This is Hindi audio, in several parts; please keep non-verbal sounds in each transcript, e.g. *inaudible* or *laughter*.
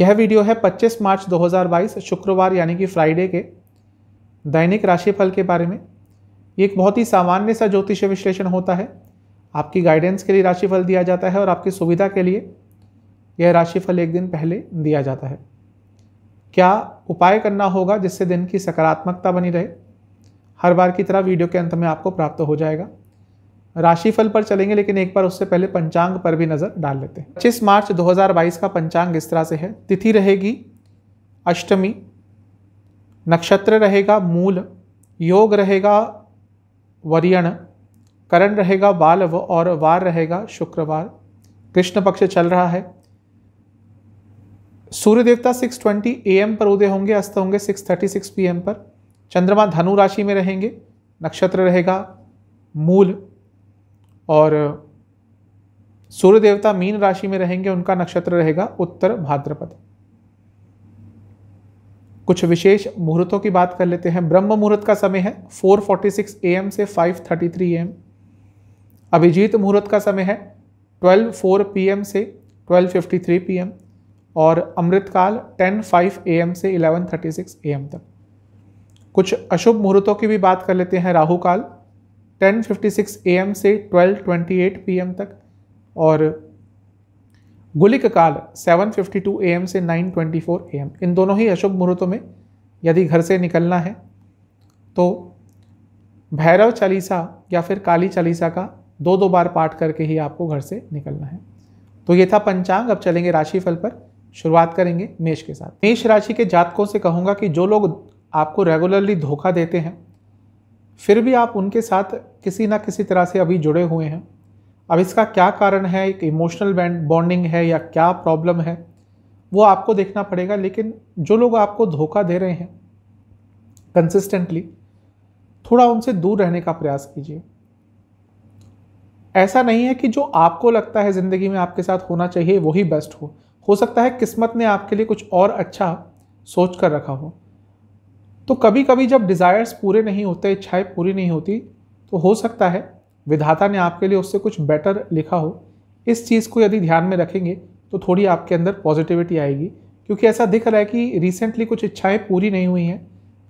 यह वीडियो है 25 मार्च 2022 शुक्रवार यानी कि फ्राइडे के दैनिक राशिफल के बारे में ये एक बहुत ही सामान्य सा ज्योतिष विश्लेषण होता है आपकी गाइडेंस के लिए राशिफल दिया जाता है और आपकी सुविधा के लिए यह राशिफल एक दिन पहले दिया जाता है क्या उपाय करना होगा जिससे दिन की सकारात्मकता बनी रहे हर बार की तरह वीडियो के अंत में आपको प्राप्त हो जाएगा राशिफल पर चलेंगे लेकिन एक बार उससे पहले पंचांग पर भी नज़र डाल लेते हैं पच्चीस मार्च 2022 का पंचांग इस तरह से है तिथि रहेगी अष्टमी नक्षत्र रहेगा मूल योग रहेगा वरियण करण रहेगा बालव और वार रहेगा शुक्रवार कृष्ण पक्ष चल रहा है सूर्य देवता 620 ट्वेंटी एम पर उदय होंगे अस्त होंगे 636 एम पर चंद्रमा धनु राशि में रहेंगे नक्षत्र रहेगा मूल और सूर्य देवता मीन राशि में रहेंगे उनका नक्षत्र रहेगा उत्तर भाद्रपद कुछ विशेष मुहूर्तों की बात कर लेते हैं ब्रह्म मुहूर्त का समय है 4:46 फोर्टी एम से 5:33 थर्टी एम अभिजीत मुहूर्त का समय है 12:04 फोर पी से 12:53 फिफ्टी एम और अमृतकाल 10:05 एम से 11:36 एम तक कुछ अशुभ मुहूर्तों की भी बात कर लेते हैं Rahu Kaal ten fifty AM से ट्वेल्व ट्वेंटी एट तक और गुलिक काल 7:52 एम से 9:24 एम इन दोनों ही अशुभ मुहूर्तों में यदि घर से निकलना है तो भैरव चालीसा या फिर काली चालीसा का दो दो बार पाठ करके ही आपको घर से निकलना है तो ये था पंचांग अब चलेंगे राशिफल पर शुरुआत करेंगे मेष के साथ मेष राशि के जातकों से कहूँगा कि जो लोग आपको रेगुलरली धोखा देते हैं फिर भी आप उनके साथ किसी ना किसी तरह से अभी जुड़े हुए हैं अब इसका क्या कारण है एक इमोशनल बॉन्डिंग है या क्या प्रॉब्लम है वो आपको देखना पड़ेगा लेकिन जो लोग आपको धोखा दे रहे हैं कंसिस्टेंटली थोड़ा उनसे दूर रहने का प्रयास कीजिए ऐसा नहीं है कि जो आपको लगता है ज़िंदगी में आपके साथ होना चाहिए वही बेस्ट हो हो सकता है किस्मत ने आपके लिए कुछ और अच्छा सोच कर रखा हो तो कभी कभी जब डिज़ायर्स पूरे नहीं होते इच्छाएं पूरी नहीं होती तो हो सकता है विधाता ने आपके लिए उससे कुछ बेटर लिखा हो इस चीज़ को यदि ध्यान में रखेंगे तो थोड़ी आपके अंदर पॉजिटिविटी आएगी क्योंकि ऐसा दिख रहा है कि रिसेंटली कुछ इच्छाएं पूरी नहीं हुई हैं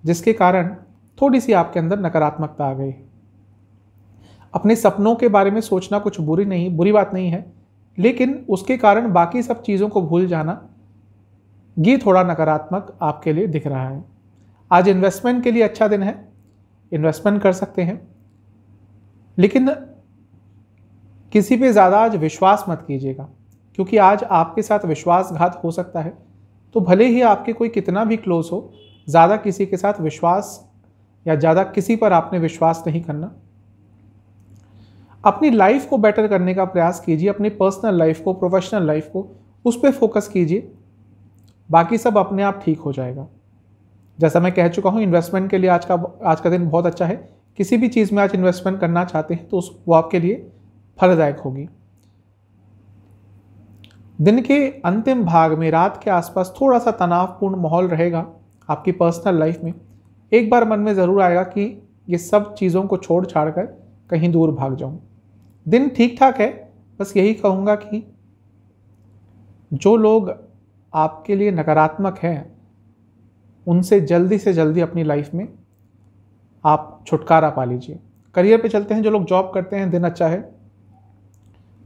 जिसके कारण थोड़ी सी आपके अंदर नकारात्मकता आ गई अपने सपनों के बारे में सोचना कुछ बुरी नहीं बुरी बात नहीं है लेकिन उसके कारण बाकी सब चीज़ों को भूल जाना ये थोड़ा नकारात्मक आपके लिए दिख रहा है आज इन्वेस्टमेंट के लिए अच्छा दिन है इन्वेस्टमेंट कर सकते हैं लेकिन किसी पे ज़्यादा आज विश्वास मत कीजिएगा क्योंकि आज आपके साथ विश्वासघात हो सकता है तो भले ही आपके कोई कितना भी क्लोज हो ज़्यादा किसी के साथ विश्वास या ज़्यादा किसी पर आपने विश्वास नहीं करना अपनी लाइफ को बेटर करने का प्रयास कीजिए अपनी पर्सनल लाइफ को प्रोफेशनल लाइफ को उस पर फोकस कीजिए बाकी सब अपने आप ठीक हो जाएगा जैसा मैं कह चुका हूँ इन्वेस्टमेंट के लिए आज का आज का दिन बहुत अच्छा है किसी भी चीज़ में आज इन्वेस्टमेंट करना चाहते हैं तो उस वो आपके लिए फलदायक होगी दिन के अंतिम भाग में रात के आसपास थोड़ा सा तनावपूर्ण माहौल रहेगा आपकी पर्सनल लाइफ में एक बार मन में ज़रूर आएगा कि ये सब चीज़ों को छोड़ छाड़ कर कहीं दूर भाग जाऊँ दिन ठीक ठाक है बस यही कहूँगा कि जो लोग आपके लिए नकारात्मक हैं उनसे जल्दी से जल्दी अपनी लाइफ में आप छुटकारा पा लीजिए करियर पे चलते हैं जो लोग जॉब करते हैं दिन अच्छा है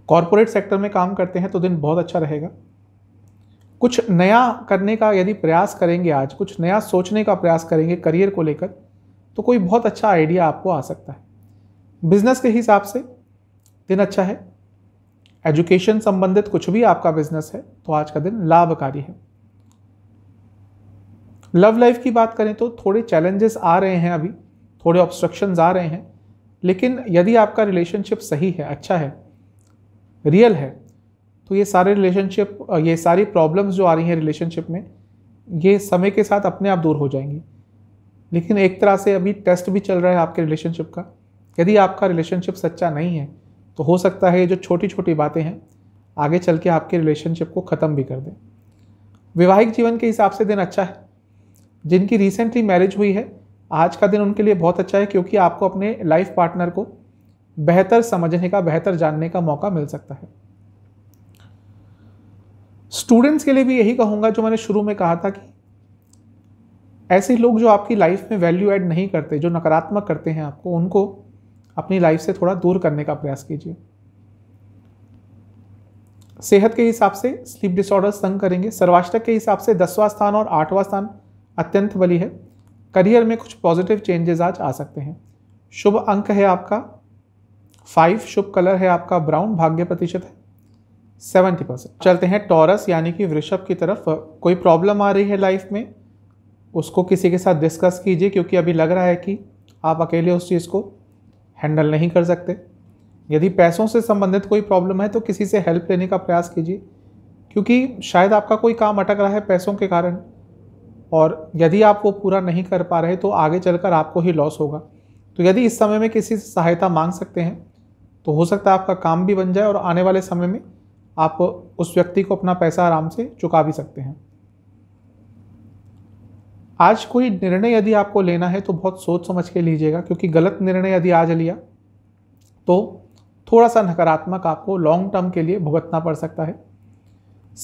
कॉरपोरेट सेक्टर में काम करते हैं तो दिन बहुत अच्छा रहेगा कुछ नया करने का यदि प्रयास करेंगे आज कुछ नया सोचने का प्रयास करेंगे करियर को लेकर तो कोई बहुत अच्छा आइडिया आपको आ सकता है बिजनेस के हिसाब से दिन अच्छा है एजुकेशन संबंधित कुछ भी आपका बिजनेस है तो आज का दिन लाभकारी है लव लाइफ की बात करें तो थोड़े चैलेंजेस आ रहे हैं अभी थोड़े ऑब्स्ट्रक्शंस आ रहे हैं लेकिन यदि आपका रिलेशनशिप सही है अच्छा है रियल है तो ये सारे रिलेशनशिप ये सारी प्रॉब्लम्स जो आ रही हैं रिलेशनशिप में ये समय के साथ अपने आप दूर हो जाएंगी लेकिन एक तरह से अभी टेस्ट भी चल रहा है आपके रिलेशनशिप का यदि आपका रिलेशनशिप सच्चा नहीं है तो हो सकता है ये जो छोटी छोटी बातें हैं आगे चल के आपके रिलेशनशिप को ख़त्म भी कर दें वैवाहिक जीवन के हिसाब से दिन अच्छा है जिनकी रिसेंटली मैरिज हुई है आज का दिन उनके लिए बहुत अच्छा है क्योंकि आपको अपने लाइफ पार्टनर को बेहतर समझने का बेहतर जानने का मौका मिल सकता है स्टूडेंट्स के लिए भी यही कहूँगा जो मैंने शुरू में कहा था कि ऐसे लोग जो आपकी लाइफ में वैल्यू ऐड नहीं करते जो नकारात्मक करते हैं आपको उनको अपनी लाइफ से थोड़ा दूर करने का प्रयास कीजिए सेहत के हिसाब से स्लीप डिसऑर्डर्स तंग करेंगे सर्वाष्टक के हिसाब से दसवां स्थान और आठवां स्थान अत्यंत बली है करियर में कुछ पॉजिटिव चेंजेस आज आ सकते हैं शुभ अंक है आपका फाइव शुभ कलर है आपका ब्राउन भाग्य प्रतिशत है सेवेंटी परसेंट चलते हैं टॉरस यानी कि वृषभ की तरफ कोई प्रॉब्लम आ रही है लाइफ में उसको किसी के साथ डिस्कस कीजिए क्योंकि अभी लग रहा है कि आप अकेले उस चीज़ को हैंडल नहीं कर सकते यदि पैसों से संबंधित कोई प्रॉब्लम है तो किसी से हेल्प लेने का प्रयास कीजिए क्योंकि शायद आपका कोई काम अटक रहा है पैसों के कारण और यदि आप वो पूरा नहीं कर पा रहे तो आगे चलकर आपको ही लॉस होगा तो यदि इस समय में किसी से सहायता मांग सकते हैं तो हो सकता है आपका काम भी बन जाए और आने वाले समय में आप उस व्यक्ति को अपना पैसा आराम से चुका भी सकते हैं आज कोई निर्णय यदि आपको लेना है तो बहुत सोच समझ के लीजिएगा क्योंकि गलत निर्णय यदि आज लिया तो थोड़ा सा नकारात्मक आपको लॉन्ग टर्म के लिए भुगतना पड़ सकता है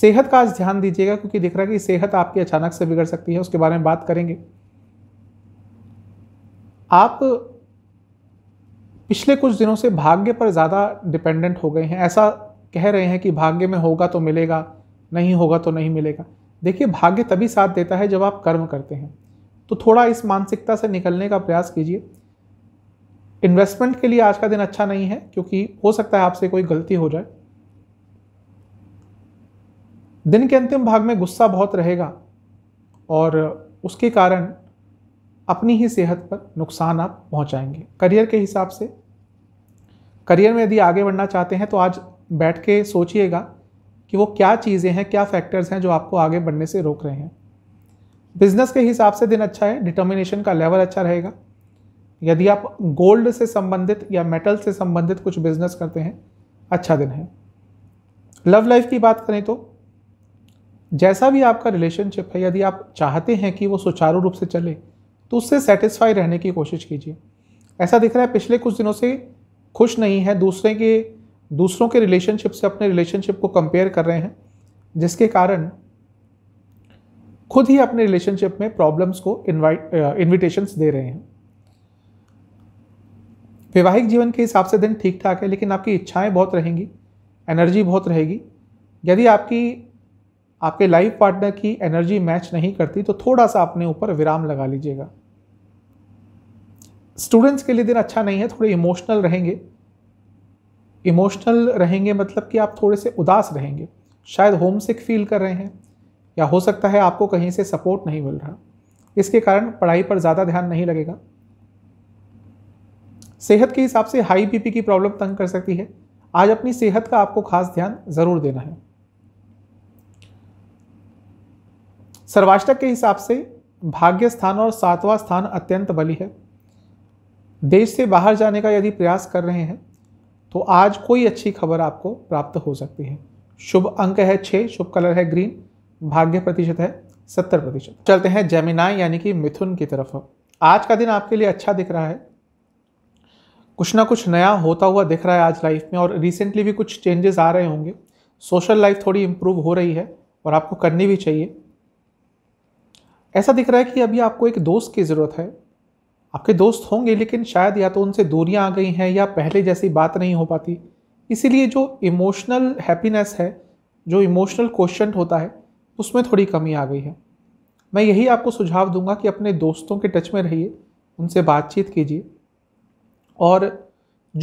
सेहत का आज ध्यान दीजिएगा क्योंकि दिख रहा है कि सेहत आपकी अचानक से बिगड़ सकती है उसके बारे में बात करेंगे आप पिछले कुछ दिनों से भाग्य पर ज़्यादा डिपेंडेंट हो गए हैं ऐसा कह रहे हैं कि भाग्य में होगा तो मिलेगा नहीं होगा तो नहीं मिलेगा देखिए भाग्य तभी साथ देता है जब आप कर्म करते हैं तो थोड़ा इस मानसिकता से निकलने का प्रयास कीजिए इन्वेस्टमेंट के लिए आज का दिन अच्छा नहीं है क्योंकि हो सकता है आपसे कोई गलती हो जाए दिन के अंतिम भाग में गुस्सा बहुत रहेगा और उसके कारण अपनी ही सेहत पर नुकसान आप पहुंचाएंगे करियर के हिसाब से करियर में यदि आगे बढ़ना चाहते हैं तो आज बैठ के सोचिएगा कि वो क्या चीज़ें हैं क्या फैक्टर्स हैं जो आपको आगे बढ़ने से रोक रहे हैं बिजनेस के हिसाब से दिन अच्छा है डिटर्मिनेशन का लेवल अच्छा रहेगा यदि आप गोल्ड से संबंधित या मेटल से संबंधित कुछ बिजनेस करते हैं अच्छा दिन है लव लाइफ की बात करें तो जैसा भी आपका रिलेशनशिप है यदि आप चाहते हैं कि वो सुचारू रूप से चले तो उससे सेटिस्फाई रहने की कोशिश कीजिए ऐसा दिख रहा है पिछले कुछ दिनों से खुश नहीं है दूसरे के दूसरों के रिलेशनशिप से अपने रिलेशनशिप को कंपेयर कर रहे हैं जिसके कारण खुद ही अपने रिलेशनशिप में प्रॉब्लम्स को इनवाइट इन्विटेशंस दे रहे हैं वैवाहिक जीवन के हिसाब से दिन ठीक ठाक है लेकिन आपकी इच्छाएं बहुत रहेंगी एनर्जी बहुत रहेगी यदि आपकी आपके लाइफ पार्टनर की एनर्जी मैच नहीं करती तो थोड़ा सा अपने ऊपर विराम लगा लीजिएगा स्टूडेंट्स के लिए दिन अच्छा नहीं है थोड़े इमोशनल रहेंगे इमोशनल रहेंगे मतलब कि आप थोड़े से उदास रहेंगे शायद होम सिक फील कर रहे हैं या हो सकता है आपको कहीं से सपोर्ट नहीं मिल रहा इसके कारण पढ़ाई पर ज़्यादा ध्यान नहीं लगेगा सेहत के हिसाब से हाई बीपी की प्रॉब्लम तंग कर सकती है आज अपनी सेहत का आपको खास ध्यान ज़रूर देना है सर्वाष्टक के हिसाब से भाग्य स्थान और सातवां स्थान अत्यंत बली है देश से बाहर जाने का यदि प्रयास कर रहे हैं तो आज कोई अच्छी खबर आपको प्राप्त हो सकती है शुभ अंक है छः शुभ कलर है ग्रीन भाग्य प्रतिशत है सत्तर प्रतिशत चलते हैं जेमिनाई यानी कि मिथुन की तरफ आज का दिन आपके लिए अच्छा दिख रहा है कुछ ना कुछ नया होता हुआ दिख रहा है आज लाइफ में और रिसेंटली भी कुछ चेंजेस आ रहे होंगे सोशल लाइफ थोड़ी इम्प्रूव हो रही है और आपको करनी भी चाहिए ऐसा दिख रहा है कि अभी आपको एक दोस्त की ज़रूरत है आपके दोस्त होंगे लेकिन शायद या तो उनसे दूरियां आ गई हैं या पहले जैसी बात नहीं हो पाती इसीलिए जो इमोशनल हैप्पीनेस है जो इमोशनल क्वेश्चन होता है उसमें थोड़ी कमी आ गई है मैं यही आपको सुझाव दूंगा कि अपने दोस्तों के टच में रहिए उनसे बातचीत कीजिए और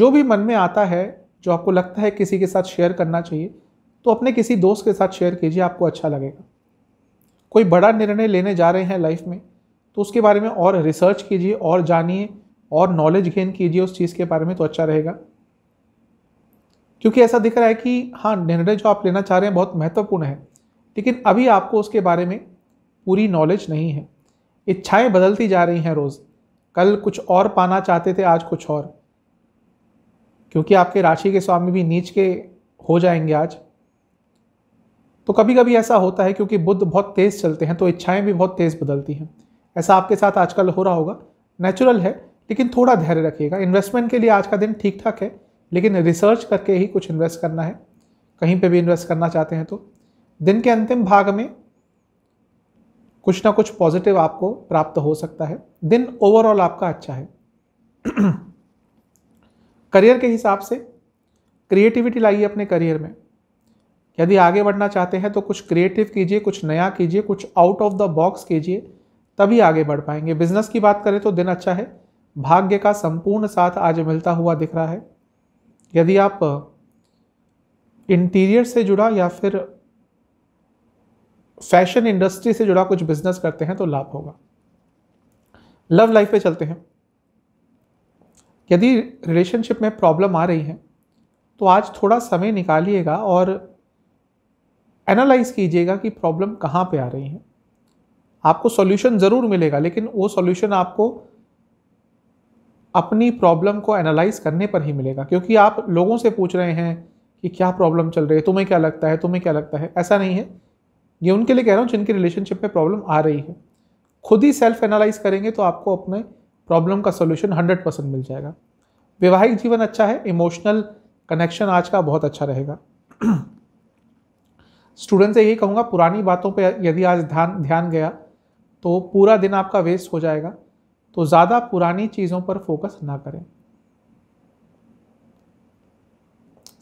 जो भी मन में आता है जो आपको लगता है किसी के साथ शेयर करना चाहिए तो अपने किसी दोस्त के साथ शेयर कीजिए आपको अच्छा लगेगा कोई बड़ा निर्णय लेने जा रहे हैं लाइफ में तो उसके बारे में और रिसर्च कीजिए और जानिए और नॉलेज गेन कीजिए उस चीज़ के बारे में तो अच्छा रहेगा क्योंकि ऐसा दिख रहा है कि हाँ निर्णय जो आप लेना चाह रहे हैं बहुत महत्वपूर्ण है लेकिन अभी आपको उसके बारे में पूरी नॉलेज नहीं है इच्छाएं बदलती जा रही हैं रोज़ कल कुछ और पाना चाहते थे आज कुछ और क्योंकि आपके राशि के स्वामी भी नीच के हो जाएंगे आज तो कभी कभी ऐसा होता है क्योंकि बुद्ध बहुत तेज़ चलते हैं तो इच्छाएं भी बहुत तेज़ बदलती हैं ऐसा आपके साथ आजकल हो रहा होगा नेचुरल है लेकिन थोड़ा धैर्य रखिएगा इन्वेस्टमेंट के लिए आज का दिन ठीक ठाक है लेकिन रिसर्च करके ही कुछ इन्वेस्ट करना है कहीं पर भी इन्वेस्ट करना चाहते हैं तो दिन के अंतिम भाग में कुछ ना कुछ पॉजिटिव आपको प्राप्त हो सकता है दिन ओवरऑल आपका अच्छा है करियर *clears throat* के हिसाब से क्रिएटिविटी लाइए अपने करियर में यदि आगे बढ़ना चाहते हैं तो कुछ क्रिएटिव कीजिए कुछ नया कीजिए कुछ आउट ऑफ द बॉक्स कीजिए तभी आगे बढ़ पाएंगे बिजनेस की बात करें तो दिन अच्छा है भाग्य का संपूर्ण साथ आज मिलता हुआ दिख रहा है यदि आप इंटीरियर से जुड़ा या फिर फैशन इंडस्ट्री से जुड़ा कुछ बिजनेस करते हैं तो लाभ होगा लव लाइफ पे चलते हैं यदि रिलेशनशिप में प्रॉब्लम आ रही है तो आज थोड़ा समय निकालिएगा और एनालाइज कीजिएगा कि प्रॉब्लम कहाँ पे आ रही है आपको सॉल्यूशन ज़रूर मिलेगा लेकिन वो सॉल्यूशन आपको अपनी प्रॉब्लम को एनालाइज करने पर ही मिलेगा क्योंकि आप लोगों से पूछ रहे हैं कि क्या प्रॉब्लम चल रही है तुम्हें क्या लगता है तुम्हें क्या लगता है ऐसा नहीं है ये उनके लिए कह रहा हूँ जिनकी रिलेशनशिप में प्रॉब्लम आ रही है खुद ही सेल्फ एनालाइज करेंगे तो आपको अपने प्रॉब्लम का सोल्यूशन हंड्रेड परसेंट मिल जाएगा वैवाहिक जीवन अच्छा है इमोशनल कनेक्शन आज का बहुत अच्छा रहेगा *clears throat* स्टूडेंट से यही कहूँगा पुरानी बातों पर यदि आज ध्यान ध्यान गया तो पूरा दिन आपका वेस्ट हो जाएगा तो ज़्यादा पुरानी चीज़ों पर फोकस ना करें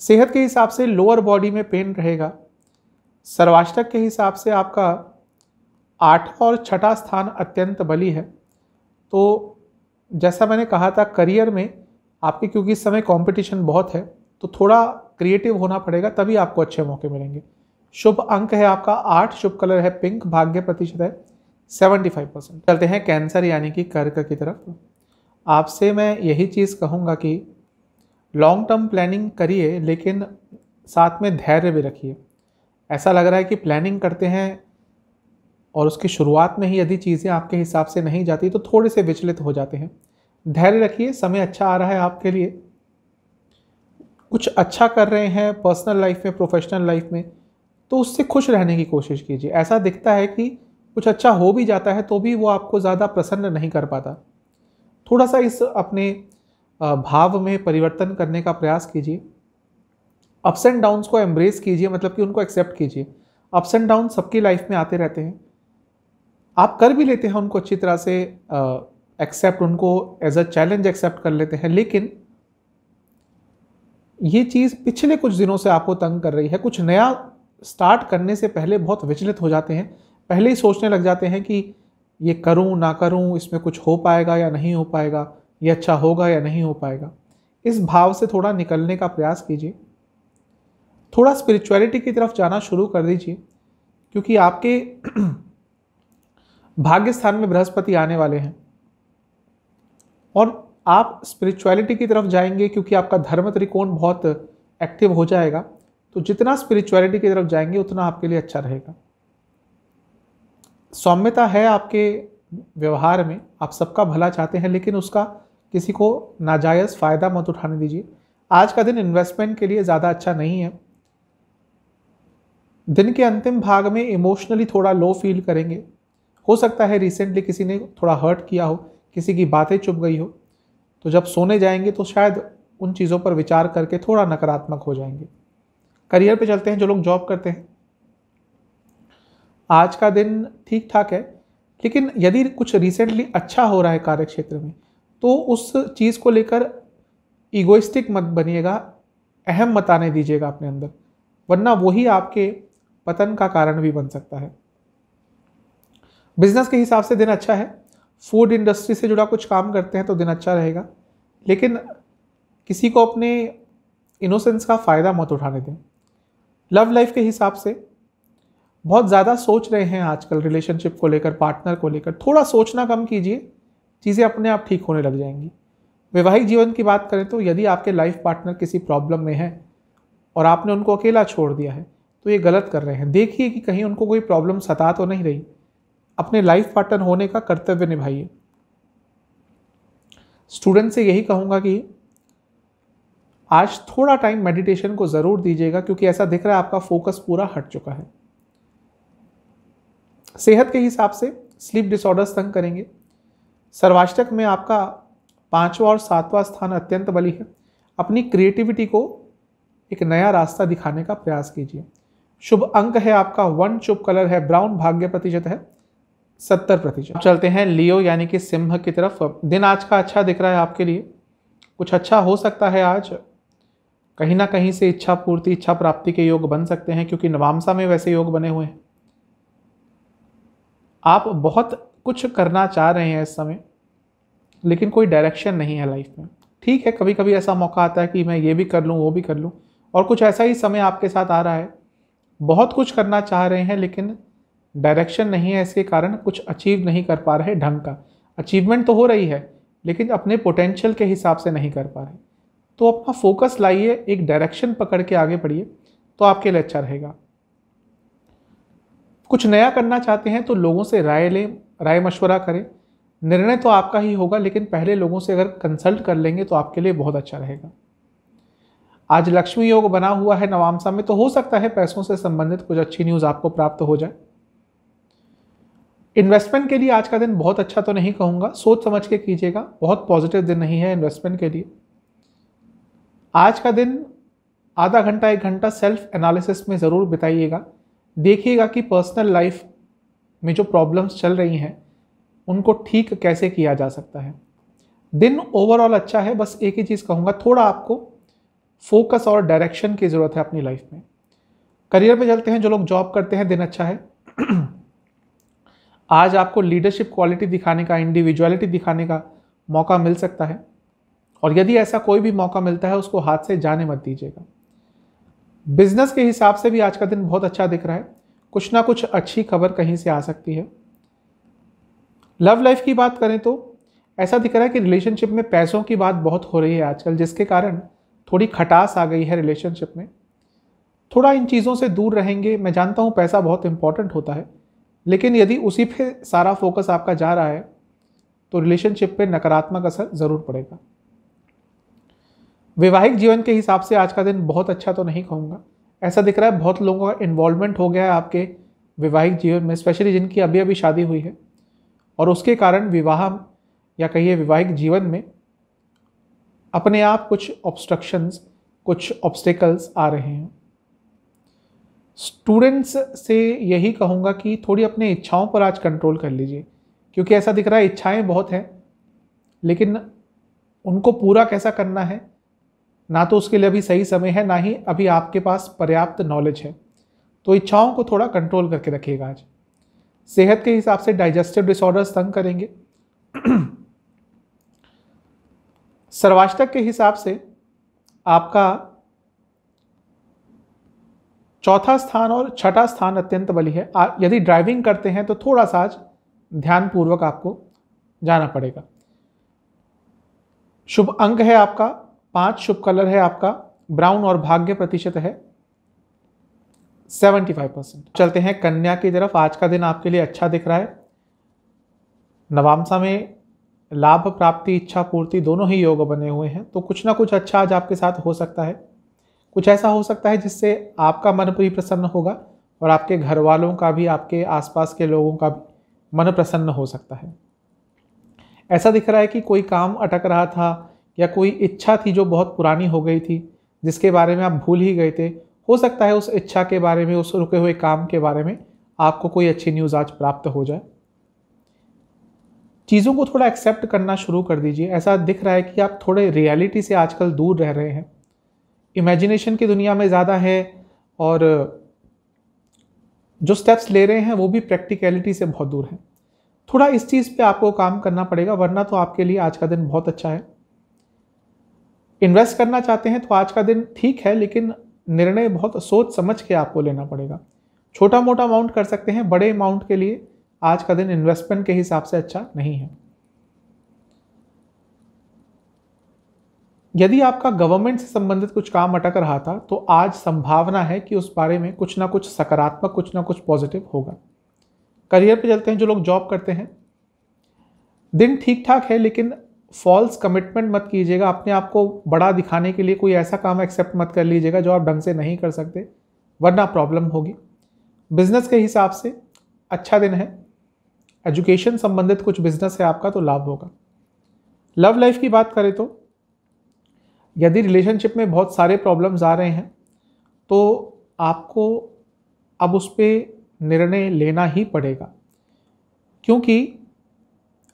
सेहत के हिसाब से लोअर बॉडी में पेन रहेगा सर्वाष्टक के हिसाब से आपका आठवा और छठा स्थान अत्यंत बली है तो जैसा मैंने कहा था करियर में आपके क्योंकि इस समय कंपटीशन बहुत है तो थोड़ा क्रिएटिव होना पड़ेगा तभी आपको अच्छे मौके मिलेंगे शुभ अंक है आपका आठ शुभ कलर है पिंक भाग्य प्रतिशत है सेवेंटी फाइव परसेंट चलते हैं कैंसर यानी कि कर्क की तरफ आपसे मैं यही चीज़ कहूँगा कि लॉन्ग टर्म प्लानिंग करिए लेकिन साथ में धैर्य भी रखिए ऐसा लग रहा है कि प्लानिंग करते हैं और उसकी शुरुआत में ही यदि चीज़ें आपके हिसाब से नहीं जाती तो थोड़े से विचलित हो जाते हैं धैर्य रखिए समय अच्छा आ रहा है आपके लिए कुछ अच्छा कर रहे हैं पर्सनल लाइफ में प्रोफेशनल लाइफ में तो उससे खुश रहने की कोशिश कीजिए ऐसा दिखता है कि कुछ अच्छा हो भी जाता है तो भी वो आपको ज़्यादा प्रसन्न नहीं कर पाता थोड़ा सा इस अपने भाव में परिवर्तन करने का प्रयास कीजिए अप्स एंड डाउन्स को एम्ब्रेस कीजिए मतलब कि उनको एक्सेप्ट कीजिए अप्स एंड डाउन सबकी लाइफ में आते रहते हैं आप कर भी लेते हैं उनको अच्छी तरह से एक्सेप्ट उनको एज अ चैलेंज एक्सेप्ट कर लेते हैं लेकिन ये चीज़ पिछले कुछ दिनों से आपको तंग कर रही है कुछ नया स्टार्ट करने से पहले बहुत विचलित हो जाते हैं पहले ही सोचने लग जाते हैं कि ये करूं ना करूं इसमें कुछ हो पाएगा या नहीं हो पाएगा ये अच्छा होगा या नहीं हो पाएगा इस भाव से थोड़ा निकलने का प्रयास कीजिए थोड़ा स्पिरिचुअलिटी की तरफ जाना शुरू कर दीजिए क्योंकि आपके *clears throat* भाग्य स्थान में बृहस्पति आने वाले हैं और आप स्पिरिचुअलिटी की तरफ जाएंगे क्योंकि आपका धर्म त्रिकोण बहुत एक्टिव हो जाएगा तो जितना स्पिरिचुअलिटी की तरफ जाएंगे उतना आपके लिए अच्छा रहेगा सौम्यता है आपके व्यवहार में आप सबका भला चाहते हैं लेकिन उसका किसी को नाजायज़ फ़ायदा मत उठाने दीजिए आज का दिन इन्वेस्टमेंट के लिए ज़्यादा अच्छा नहीं है दिन के अंतिम भाग में इमोशनली थोड़ा लो फील करेंगे हो सकता है रिसेंटली किसी ने थोड़ा हर्ट किया हो किसी की बातें चुप गई हो तो जब सोने जाएंगे तो शायद उन चीज़ों पर विचार करके थोड़ा नकारात्मक हो जाएंगे करियर पे चलते हैं जो लोग जॉब करते हैं आज का दिन ठीक ठाक है लेकिन यदि कुछ रिसेंटली अच्छा हो रहा है कार्य क्षेत्र में तो उस चीज़ को लेकर ईगोइस्टिक मत बनिएगा अहम मत आने दीजिएगा अपने अंदर वरना वही आपके पतन का कारण भी बन सकता है बिजनेस के हिसाब से दिन अच्छा है फूड इंडस्ट्री से जुड़ा कुछ काम करते हैं तो दिन अच्छा रहेगा लेकिन किसी को अपने इनोसेंस का फ़ायदा मत उठाने दें लव लाइफ के हिसाब से बहुत ज़्यादा सोच रहे हैं आजकल रिलेशनशिप को लेकर पार्टनर को लेकर थोड़ा सोचना कम कीजिए चीज़ें अपने आप ठीक होने लग जाएंगी वैवाहिक जीवन की बात करें तो यदि आपके लाइफ पार्टनर किसी प्रॉब्लम में है और आपने उनको अकेला छोड़ दिया है तो ये गलत कर रहे हैं देखिए कि कहीं उनको कोई प्रॉब्लम सता तो नहीं रही अपने लाइफ पार्टनर होने का कर्तव्य निभाइए स्टूडेंट से यही कहूँगा कि आज थोड़ा टाइम मेडिटेशन को ज़रूर दीजिएगा क्योंकि ऐसा दिख रहा है आपका फोकस पूरा हट चुका है सेहत के हिसाब से स्लीप डिसऑर्डर्स तंग करेंगे सर्वाष्टक में आपका पांचवा और सातवां स्थान अत्यंत बली है अपनी क्रिएटिविटी को एक नया रास्ता दिखाने का प्रयास कीजिए शुभ अंक है आपका वन शुभ कलर है ब्राउन भाग्य प्रतिशत है सत्तर प्रतिशत चलते हैं लियो यानी कि सिंह की तरफ दिन आज का अच्छा दिख रहा है आपके लिए कुछ अच्छा हो सकता है आज कहीं ना कहीं से इच्छा पूर्ति इच्छा प्राप्ति के योग बन सकते हैं क्योंकि नवामसा में वैसे योग बने हुए हैं आप बहुत कुछ करना चाह रहे हैं इस समय लेकिन कोई डायरेक्शन नहीं है लाइफ में ठीक है कभी कभी ऐसा मौका आता है कि मैं ये भी कर लूँ वो भी कर लूँ और कुछ ऐसा ही समय आपके साथ आ रहा है बहुत कुछ करना चाह रहे हैं लेकिन डायरेक्शन नहीं है इसके कारण कुछ अचीव नहीं कर पा रहे ढंग का अचीवमेंट तो हो रही है लेकिन अपने पोटेंशियल के हिसाब से नहीं कर पा रहे तो अपना फोकस लाइए एक डायरेक्शन पकड़ के आगे बढ़िए तो आपके लिए अच्छा रहेगा कुछ नया करना चाहते हैं तो लोगों से राय लें राय मशवरा करें निर्णय तो आपका ही होगा लेकिन पहले लोगों से अगर कंसल्ट कर लेंगे तो आपके लिए बहुत अच्छा रहेगा आज लक्ष्मी योग बना हुआ है नवामसा में तो हो सकता है पैसों से संबंधित कुछ अच्छी न्यूज़ आपको प्राप्त हो जाए इन्वेस्टमेंट के लिए आज का दिन बहुत अच्छा तो नहीं कहूँगा सोच समझ के कीजिएगा बहुत पॉजिटिव दिन नहीं है इन्वेस्टमेंट के लिए आज का दिन आधा घंटा एक घंटा सेल्फ एनालिसिस में ज़रूर बिताइएगा देखिएगा कि पर्सनल लाइफ में जो प्रॉब्लम्स चल रही हैं उनको ठीक कैसे किया जा सकता है दिन ओवरऑल अच्छा है बस एक ही चीज़ कहूँगा थोड़ा आपको फोकस और डायरेक्शन की ज़रूरत है अपनी लाइफ में करियर में चलते हैं जो लोग जॉब करते हैं दिन अच्छा है *clears throat* आज आपको लीडरशिप क्वालिटी दिखाने का इंडिविजुअलिटी दिखाने का मौका मिल सकता है और यदि ऐसा कोई भी मौका मिलता है उसको हाथ से जाने मत दीजिएगा बिजनेस के हिसाब से भी आज का दिन बहुत अच्छा दिख रहा है कुछ ना कुछ अच्छी खबर कहीं से आ सकती है लव लाइफ की बात करें तो ऐसा दिख रहा है कि रिलेशनशिप में पैसों की बात बहुत हो रही है आजकल जिसके कारण थोड़ी खटास आ गई है रिलेशनशिप में थोड़ा इन चीज़ों से दूर रहेंगे मैं जानता हूँ पैसा बहुत इंपॉर्टेंट होता है लेकिन यदि उसी पे सारा फोकस आपका जा रहा है तो रिलेशनशिप पे नकारात्मक असर ज़रूर पड़ेगा वैवाहिक जीवन के हिसाब से आज का दिन बहुत अच्छा तो नहीं कहूँगा ऐसा दिख रहा है बहुत लोगों का इन्वॉल्वमेंट हो गया है आपके वैवाहिक जीवन में स्पेशली जिनकी अभी अभी शादी हुई है और उसके कारण विवाह या कहिए वैवाहिक जीवन में अपने आप कुछ ऑब्स्ट्रक्शंस कुछ ऑब्स्टिकल्स आ रहे हैं स्टूडेंट्स से यही कहूँगा कि थोड़ी अपने इच्छाओं पर आज कंट्रोल कर लीजिए क्योंकि ऐसा दिख रहा है इच्छाएं बहुत हैं लेकिन उनको पूरा कैसा करना है ना तो उसके लिए अभी सही समय है ना ही अभी आपके पास पर्याप्त नॉलेज है तो इच्छाओं को थोड़ा कंट्रोल करके रखिएगा आज सेहत के हिसाब से डाइजेस्टिव डिसऑर्डर्स तंग करेंगे *clears throat* सर्वाष्टक के हिसाब से आपका चौथा स्थान और छठा स्थान अत्यंत बली है यदि ड्राइविंग करते हैं तो थोड़ा सा आज ध्यानपूर्वक आपको जाना पड़ेगा शुभ अंक है आपका पांच शुभ कलर है आपका ब्राउन और भाग्य प्रतिशत है 75 परसेंट चलते हैं कन्या की तरफ आज का दिन आपके लिए अच्छा दिख रहा है नवामसा में लाभ प्राप्ति इच्छा पूर्ति दोनों ही योग बने हुए हैं तो कुछ ना कुछ अच्छा आज आपके साथ हो सकता है कुछ ऐसा हो सकता है जिससे आपका मन भी प्रसन्न होगा और आपके घर वालों का भी आपके आसपास के लोगों का भी मन प्रसन्न हो सकता है ऐसा दिख रहा है कि कोई काम अटक रहा था या कोई इच्छा थी जो बहुत पुरानी हो गई थी जिसके बारे में आप भूल ही गए थे हो सकता है उस इच्छा के बारे में उस रुके हुए काम के बारे में आपको कोई अच्छी न्यूज़ आज प्राप्त हो जाए चीज़ों को थोड़ा एक्सेप्ट करना शुरू कर दीजिए ऐसा दिख रहा है कि आप थोड़े रियलिटी से आजकल दूर रह रहे हैं इमेजिनेशन की दुनिया में ज़्यादा है और जो स्टेप्स ले रहे हैं वो भी प्रैक्टिकलिटी से बहुत दूर हैं थोड़ा इस चीज़ पे आपको काम करना पड़ेगा वरना तो आपके लिए आज का दिन बहुत अच्छा है इन्वेस्ट करना चाहते हैं तो आज का दिन ठीक है लेकिन निर्णय बहुत सोच समझ के आपको लेना पड़ेगा छोटा मोटा अमाउंट कर सकते हैं बड़े अमाउंट के लिए आज का दिन इन्वेस्टमेंट के हिसाब से अच्छा नहीं है यदि आपका गवर्नमेंट से संबंधित कुछ काम अटक रहा था तो आज संभावना है कि उस बारे में कुछ ना कुछ सकारात्मक कुछ ना कुछ पॉजिटिव होगा करियर पे चलते हैं जो लोग जॉब करते हैं दिन ठीक ठाक है लेकिन फॉल्स कमिटमेंट मत कीजिएगा अपने आप को बड़ा दिखाने के लिए कोई ऐसा काम एक्सेप्ट मत कर लीजिएगा जो आप ढंग से नहीं कर सकते वरना प्रॉब्लम होगी बिजनेस के हिसाब से अच्छा दिन है एजुकेशन संबंधित कुछ बिजनेस है आपका तो लाभ होगा लव लाइफ की बात करें तो यदि रिलेशनशिप में बहुत सारे प्रॉब्लम्स आ रहे हैं तो आपको अब उस पर निर्णय लेना ही पड़ेगा क्योंकि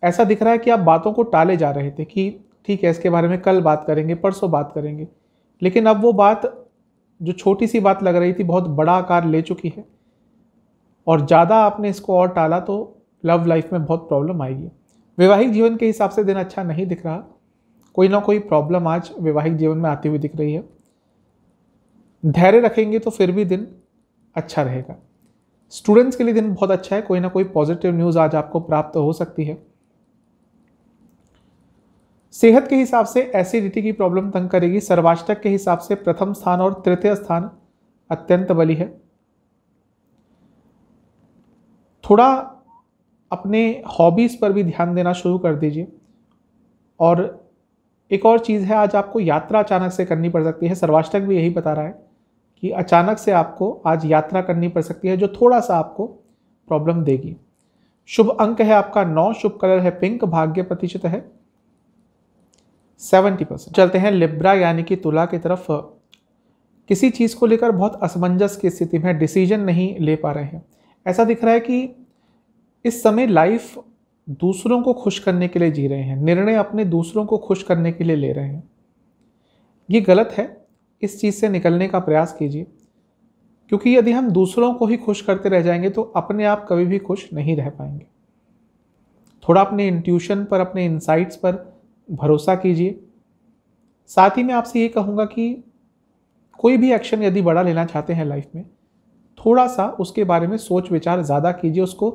ऐसा दिख रहा है कि आप बातों को टाले जा रहे थे कि ठीक है इसके बारे में कल बात करेंगे परसों बात करेंगे लेकिन अब वो बात जो छोटी सी बात लग रही थी बहुत बड़ा आकार ले चुकी है और ज़्यादा आपने इसको और टाला तो लव लाइफ में बहुत प्रॉब्लम आएगी वैवाहिक जीवन के हिसाब से दिन अच्छा नहीं दिख रहा कोई ना कोई प्रॉब्लम आज वैवाहिक जीवन में आती हुई दिख रही है धैर्य रखेंगे तो फिर भी दिन अच्छा रहेगा स्टूडेंट्स के लिए दिन बहुत अच्छा है कोई ना कोई पॉजिटिव न्यूज़ आज आपको प्राप्त हो सकती है सेहत के हिसाब से एसिडिटी की प्रॉब्लम तंग करेगी सर्वाष्टक के हिसाब से प्रथम स्थान और तृतीय स्थान अत्यंत बली है थोड़ा अपने हॉबीज़ पर भी ध्यान देना शुरू कर दीजिए और एक और चीज़ है आज आपको यात्रा अचानक से करनी पड़ सकती है सर्वाष्टक भी यही बता रहा है कि अचानक से आपको आज यात्रा करनी पड़ सकती है जो थोड़ा सा आपको प्रॉब्लम देगी शुभ अंक है आपका नौ शुभ कलर है पिंक भाग्य प्रतिशत है सेवेंटी परसेंट चलते हैं लिब्रा यानी कि तुला की तरफ किसी चीज़ को लेकर बहुत असमंजस की स्थिति में डिसीजन नहीं ले पा रहे हैं ऐसा दिख रहा है कि इस समय लाइफ दूसरों को खुश करने के लिए जी रहे हैं निर्णय अपने दूसरों को खुश करने के लिए ले रहे हैं ये गलत है इस चीज़ से निकलने का प्रयास कीजिए क्योंकि यदि हम दूसरों को ही खुश करते रह जाएंगे तो अपने आप कभी भी खुश नहीं रह पाएंगे थोड़ा अपने इंट्यूशन पर अपने इंसाइट्स पर भरोसा कीजिए साथ ही मैं आपसे ये कहूँगा कि कोई भी एक्शन यदि बड़ा लेना चाहते हैं लाइफ में थोड़ा सा उसके बारे में सोच विचार ज़्यादा कीजिए उसको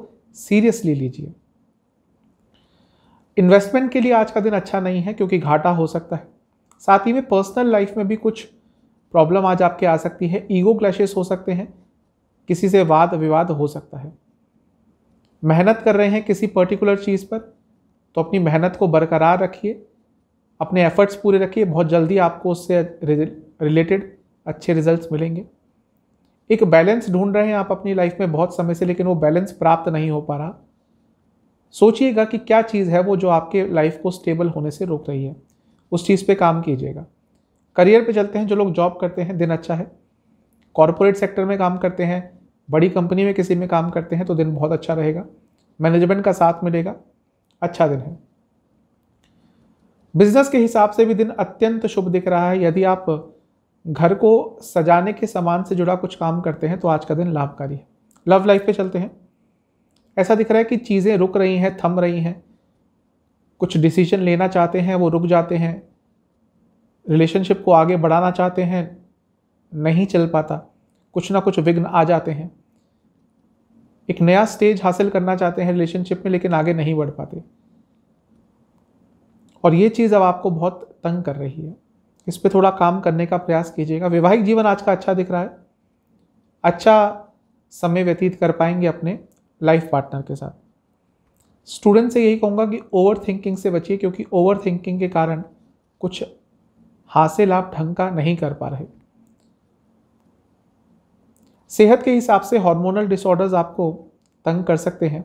सीरियसली लीजिए इन्वेस्टमेंट के लिए आज का दिन अच्छा नहीं है क्योंकि घाटा हो सकता है साथ ही में पर्सनल लाइफ में भी कुछ प्रॉब्लम आज आपके आ सकती है ईगो क्लैशेस हो सकते हैं किसी से वाद विवाद हो सकता है मेहनत कर रहे हैं किसी पर्टिकुलर चीज़ पर तो अपनी मेहनत को बरकरार रखिए अपने एफ़र्ट्स पूरे रखिए बहुत जल्दी आपको उससे रिलेटेड अच्छे रिजल्ट्स मिलेंगे एक बैलेंस ढूंढ रहे हैं आप अपनी लाइफ में बहुत समय से लेकिन वो बैलेंस प्राप्त नहीं हो पा रहा सोचिएगा कि क्या चीज़ है वो जो आपके लाइफ को स्टेबल होने से रोक रही है उस चीज़ पे काम कीजिएगा करियर पे चलते हैं जो लोग जॉब करते हैं दिन अच्छा है कॉरपोरेट सेक्टर में काम करते हैं बड़ी कंपनी में किसी में काम करते हैं तो दिन बहुत अच्छा रहेगा मैनेजमेंट का साथ मिलेगा अच्छा दिन है बिजनेस के हिसाब से भी दिन अत्यंत शुभ दिख रहा है यदि आप घर को सजाने के सामान से जुड़ा कुछ काम करते हैं तो आज का दिन लाभकारी है लव लाइफ पे चलते हैं ऐसा दिख रहा है कि चीज़ें रुक रही हैं थम रही हैं कुछ डिसीजन लेना चाहते हैं वो रुक जाते हैं रिलेशनशिप को आगे बढ़ाना चाहते हैं नहीं चल पाता कुछ ना कुछ विघ्न आ जाते हैं एक नया स्टेज हासिल करना चाहते हैं रिलेशनशिप में लेकिन आगे नहीं बढ़ पाते और ये चीज़ अब आपको बहुत तंग कर रही है इस पर थोड़ा काम करने का प्रयास कीजिएगा वैवाहिक जीवन आज का अच्छा दिख रहा है अच्छा समय व्यतीत कर पाएंगे अपने लाइफ पार्टनर के साथ स्टूडेंट से यही कहूँगा कि ओवर थिंकिंग से बचिए क्योंकि ओवर थिंकिंग के कारण कुछ हासिल आप ढंग का नहीं कर पा रहे सेहत के हिसाब से हार्मोनल डिसऑर्डर्स आपको तंग कर सकते हैं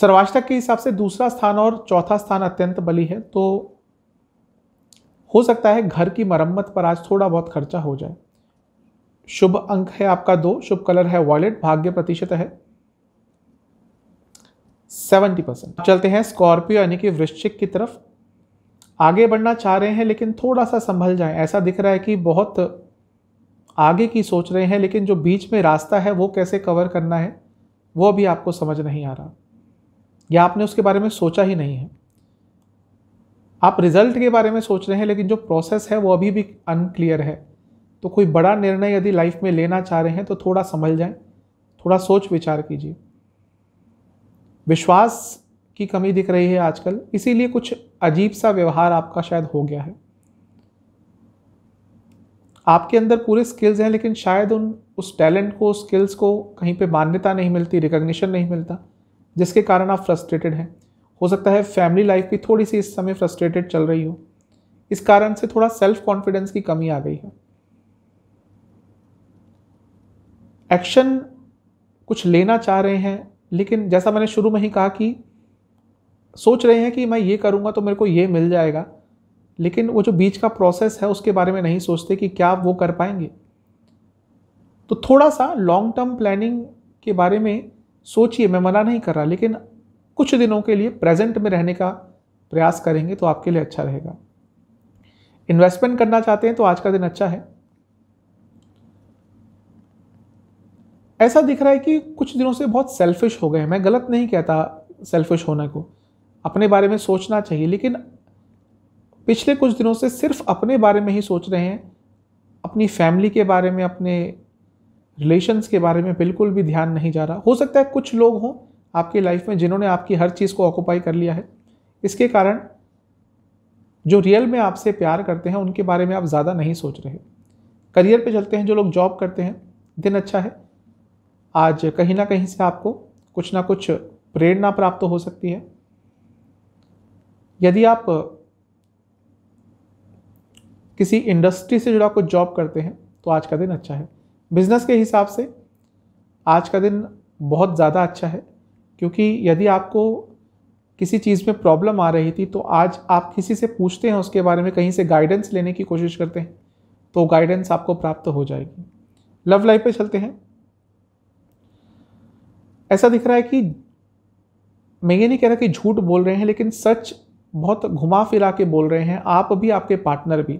सर्वाष्टक के हिसाब से दूसरा स्थान और चौथा स्थान अत्यंत बलि है तो हो सकता है घर की मरम्मत पर आज थोड़ा बहुत खर्चा हो जाए शुभ अंक है आपका दो शुभ कलर है वॉलेट भाग्य प्रतिशत है सेवेंटी परसेंट चलते हैं स्कॉर्पियो यानी कि वृश्चिक की तरफ आगे बढ़ना चाह रहे हैं लेकिन थोड़ा सा संभल जाए ऐसा दिख रहा है कि बहुत आगे की सोच रहे हैं लेकिन जो बीच में रास्ता है वो कैसे कवर करना है वो अभी आपको समझ नहीं आ रहा या आपने उसके बारे में सोचा ही नहीं है आप रिजल्ट के बारे में सोच रहे हैं लेकिन जो प्रोसेस है वो अभी भी अनक्लियर है तो कोई बड़ा निर्णय यदि लाइफ में लेना चाह रहे हैं तो थोड़ा संभल जाए थोड़ा सोच विचार कीजिए विश्वास की कमी दिख रही है आजकल इसीलिए कुछ अजीब सा व्यवहार आपका शायद हो गया है आपके अंदर पूरे स्किल्स हैं लेकिन शायद उन उस टैलेंट को स्किल्स को कहीं पे मान्यता नहीं मिलती रिकग्निशन नहीं मिलता जिसके कारण आप फ्रस्ट्रेटेड हैं हो सकता है फैमिली लाइफ भी थोड़ी सी इस समय फ्रस्ट्रेटेड चल रही हो इस कारण से थोड़ा सेल्फ कॉन्फिडेंस की कमी आ गई है एक्शन कुछ लेना चाह रहे हैं लेकिन जैसा मैंने शुरू में ही कहा कि सोच रहे हैं कि मैं ये करूँगा तो मेरे को ये मिल जाएगा लेकिन वो जो बीच का प्रोसेस है उसके बारे में नहीं सोचते कि क्या वो कर पाएंगे तो थोड़ा सा लॉन्ग टर्म प्लानिंग के बारे में सोचिए मैं मना नहीं कर रहा लेकिन कुछ दिनों के लिए प्रेजेंट में रहने का प्रयास करेंगे तो आपके लिए अच्छा रहेगा इन्वेस्टमेंट करना चाहते हैं तो आज का दिन अच्छा है ऐसा दिख रहा है कि कुछ दिनों से बहुत सेल्फिश हो गए मैं गलत नहीं कहता सेल्फिश होने को अपने बारे में सोचना चाहिए लेकिन पिछले कुछ दिनों से सिर्फ अपने बारे में ही सोच रहे हैं अपनी फैमिली के बारे में अपने रिलेशंस के बारे में बिल्कुल भी ध्यान नहीं जा रहा हो सकता है कुछ लोग हों आपकी लाइफ में जिन्होंने आपकी हर चीज़ को ऑक्यूपाई कर लिया है इसके कारण जो रियल में आपसे प्यार करते हैं उनके बारे में आप ज़्यादा नहीं सोच रहे करियर पे चलते हैं जो लोग जॉब करते हैं दिन अच्छा है आज कहीं ना कहीं से आपको कुछ ना कुछ प्रेरणा प्राप्त हो सकती है यदि आप किसी इंडस्ट्री से जुड़ा कुछ जॉब करते हैं तो आज का दिन अच्छा है बिजनेस के हिसाब से आज का दिन बहुत ज़्यादा अच्छा है क्योंकि यदि आपको किसी चीज़ में प्रॉब्लम आ रही थी तो आज आप किसी से पूछते हैं उसके बारे में कहीं से गाइडेंस लेने की कोशिश करते हैं तो गाइडेंस आपको प्राप्त हो जाएगी लव लाइफ पे चलते हैं ऐसा दिख रहा है कि मैं ये नहीं कह रहा कि झूठ बोल रहे हैं लेकिन सच बहुत घुमा फिरा के बोल रहे हैं आप भी आपके पार्टनर भी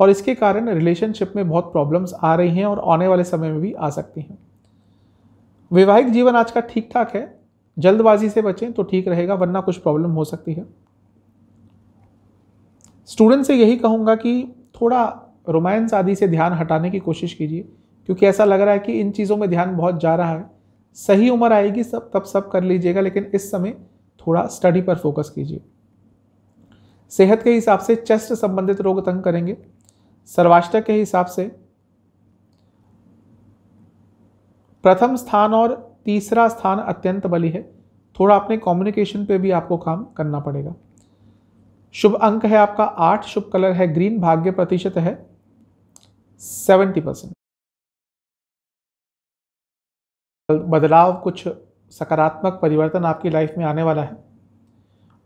और इसके कारण रिलेशनशिप में बहुत प्रॉब्लम्स आ रही हैं और आने वाले समय में भी आ सकती हैं वैवाहिक जीवन आज का ठीक ठाक है जल्दबाजी से बचें तो ठीक रहेगा वरना कुछ प्रॉब्लम हो सकती है स्टूडेंट से यही कहूँगा कि थोड़ा रोमांस आदि से ध्यान हटाने की कोशिश कीजिए क्योंकि ऐसा लग रहा है कि इन चीज़ों में ध्यान बहुत जा रहा है सही उम्र आएगी सब तब सब कर लीजिएगा लेकिन इस समय थोड़ा स्टडी पर फोकस कीजिए सेहत के हिसाब से चेस्ट संबंधित रोग तंग करेंगे सर्वाष्टक के हिसाब से प्रथम स्थान और तीसरा स्थान अत्यंत बली है थोड़ा अपने कम्युनिकेशन पे भी आपको काम करना पड़ेगा शुभ अंक है आपका आठ शुभ कलर है ग्रीन भाग्य प्रतिशत है सेवेंटी परसेंट बदलाव कुछ सकारात्मक परिवर्तन आपकी लाइफ में आने वाला है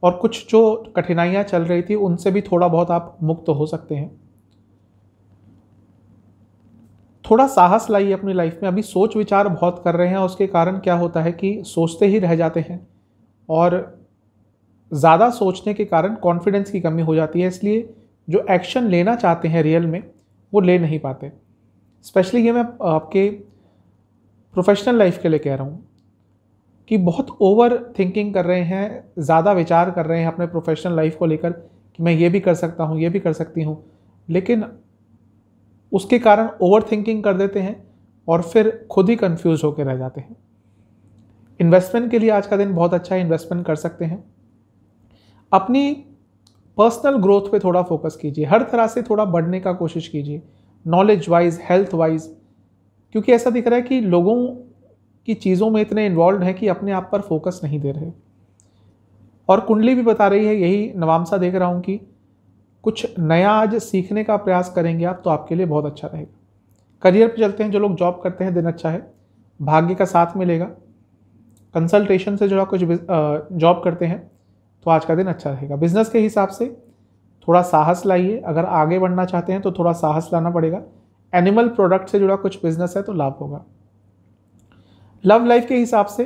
और कुछ जो कठिनाइयां चल रही थी उनसे भी थोड़ा बहुत आप मुक्त हो सकते हैं थोड़ा साहस लाइए अपनी लाइफ में अभी सोच विचार बहुत कर रहे हैं और उसके कारण क्या होता है कि सोचते ही रह जाते हैं और ज़्यादा सोचने के कारण कॉन्फिडेंस की कमी हो जाती है इसलिए जो एक्शन लेना चाहते हैं रियल में वो ले नहीं पाते स्पेशली ये मैं आपके प्रोफेशनल लाइफ के लिए कह रहा हूँ कि बहुत ओवर थिंकिंग कर रहे हैं ज़्यादा विचार कर रहे हैं अपने प्रोफेशनल लाइफ को लेकर कि मैं ये भी कर सकता हूँ ये भी कर सकती हूँ लेकिन उसके कारण ओवर थिंकिंग कर देते हैं और फिर खुद ही कंफ्यूज होकर रह जाते हैं इन्वेस्टमेंट के लिए आज का दिन बहुत अच्छा है इन्वेस्टमेंट कर सकते हैं अपनी पर्सनल ग्रोथ पे थोड़ा फोकस कीजिए हर तरह से थोड़ा बढ़ने का कोशिश कीजिए नॉलेज वाइज हेल्थ वाइज क्योंकि ऐसा दिख रहा है कि लोगों की चीज़ों में इतने इन्वॉल्व हैं कि अपने आप पर फोकस नहीं दे रहे और कुंडली भी बता रही है यही नवामसा देख रहा हूँ कि कुछ नया आज सीखने का प्रयास करेंगे आप तो आपके लिए बहुत अच्छा रहेगा करियर पर चलते हैं जो लोग जॉब करते हैं दिन अच्छा है भाग्य का साथ मिलेगा कंसल्टेशन से जुड़ा कुछ जॉब करते हैं तो आज का दिन अच्छा रहेगा बिजनेस के हिसाब से थोड़ा साहस लाइए अगर आगे बढ़ना चाहते हैं तो थोड़ा साहस लाना पड़ेगा एनिमल प्रोडक्ट से जुड़ा कुछ बिजनेस है तो लाभ होगा लव लाइफ के हिसाब से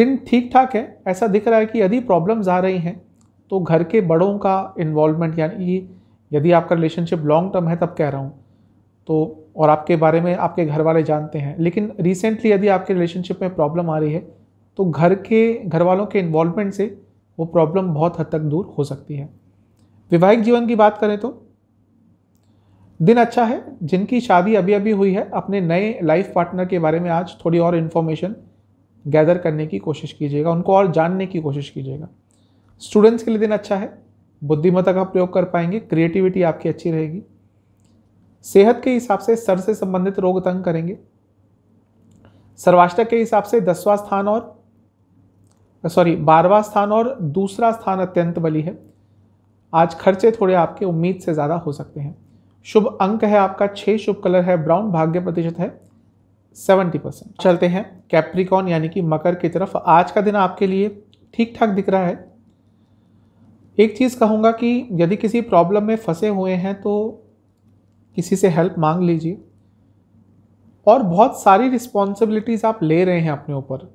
दिन ठीक ठाक है ऐसा दिख रहा है कि यदि प्रॉब्लम्स आ रही हैं तो घर के बड़ों का इन्वॉल्वमेंट यानी यदि आपका रिलेशनशिप लॉन्ग टर्म है तब कह रहा हूँ तो और आपके बारे में आपके घर वाले जानते हैं लेकिन रिसेंटली यदि आपके रिलेशनशिप में प्रॉब्लम आ रही है तो घर के घर वालों के इन्वॉल्वमेंट से वो प्रॉब्लम बहुत हद तक दूर हो सकती है वैवाहिक जीवन की बात करें तो दिन अच्छा है जिनकी शादी अभी अभी हुई है अपने नए लाइफ पार्टनर के बारे में आज थोड़ी और इन्फॉर्मेशन गैदर करने की कोशिश कीजिएगा उनको और जानने की कोशिश कीजिएगा स्टूडेंट्स के लिए दिन अच्छा है बुद्धिमत्ता का प्रयोग कर पाएंगे क्रिएटिविटी आपकी अच्छी रहेगी सेहत के हिसाब से सर से संबंधित रोग तंग करेंगे सर्वाष्टक के हिसाब से दसवां स्थान और सॉरी बारहवां स्थान और दूसरा स्थान अत्यंत बली है आज खर्चे थोड़े आपके उम्मीद से ज़्यादा हो सकते हैं शुभ अंक है आपका छः शुभ कलर है ब्राउन भाग्य प्रतिशत है सेवेंटी परसेंट चलते हैं कैप्रिकॉन यानी कि मकर की तरफ आज का दिन आपके लिए ठीक ठाक दिख रहा है एक चीज़ कहूँगा कि यदि किसी प्रॉब्लम में फंसे हुए हैं तो किसी से हेल्प मांग लीजिए और बहुत सारी रिस्पॉन्सिबिलिटीज़ आप ले रहे हैं अपने ऊपर